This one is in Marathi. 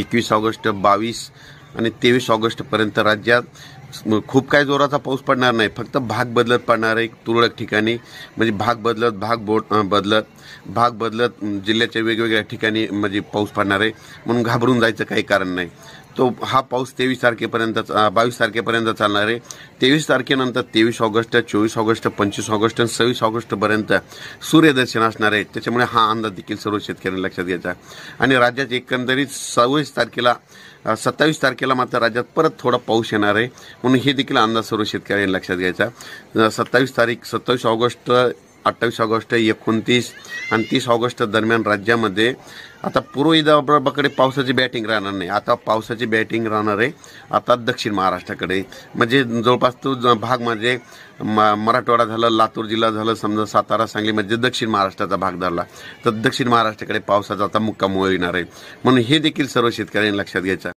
एकवीस ऑगस्ट बावीस आणि तेवीस ऑगस्टपर्यंत राज्यात खूप काय जोराचा पाऊस पडणार नाही फक्त भाग बदलत पडणार आहे तुरळक ठिकाणी म्हणजे भाग बदलत भाग बोट बदलत भाग बदलत जिल्ह्याच्या वेगवेगळ्या ठिकाणी म्हणजे पाऊस पडणार आहे म्हणून घाबरून जायचं काही कारण नाही तो हा पाऊस तेवीस तारखेपर्यंत बावीस तारखेपर्यंत चालणार आहे तेवीस तारखेनंतर तेवीस ऑगस्ट चोवीस ऑगस्ट पंचवीस ऑगस्ट आणि सव्वीस ऑगस्टपर्यंत सूर्यदर्शन असणार आहे त्याच्यामुळे हा अंदाज देखील सर्व शेतकऱ्यांनी लक्षात घ्यायचा आणि राज्यात एकंदरीत सव्वीस तारखेला सत्तावीस तारखेला मात्र राज्यात परत थोडा पाऊस येणार आहे म्हणून हे देखील अंदाज सर्व शेतकऱ्यांनी लक्षात घ्यायचा सत्तावीस तारीख सत्तावीस ऑगस्ट अठ्ठावीस ऑगस्ट एकोणतीस आणि तीस ऑगस्ट दरम्यान राज्यामध्ये आता पूर्व विदर्भाकडे पावसाची बॅटिंग राहणार नाही आता पावसाची बॅटिंग राहणार आहे आता दक्षिण महाराष्ट्राकडे म्हणजे जवळपास तो भाग म्हणजे म मराठवाडा झालं लातूर जिल्हा झालं समजा सातारा सांगली म्हणजे दक्षिण महाराष्ट्राचा भाग धरला तर दक्षिण महाराष्ट्राकडे पावसाचा आता मुक्काम येणार आहे म्हणून हे देखील सर्व शेतकऱ्यांनी लक्षात घ्यायचं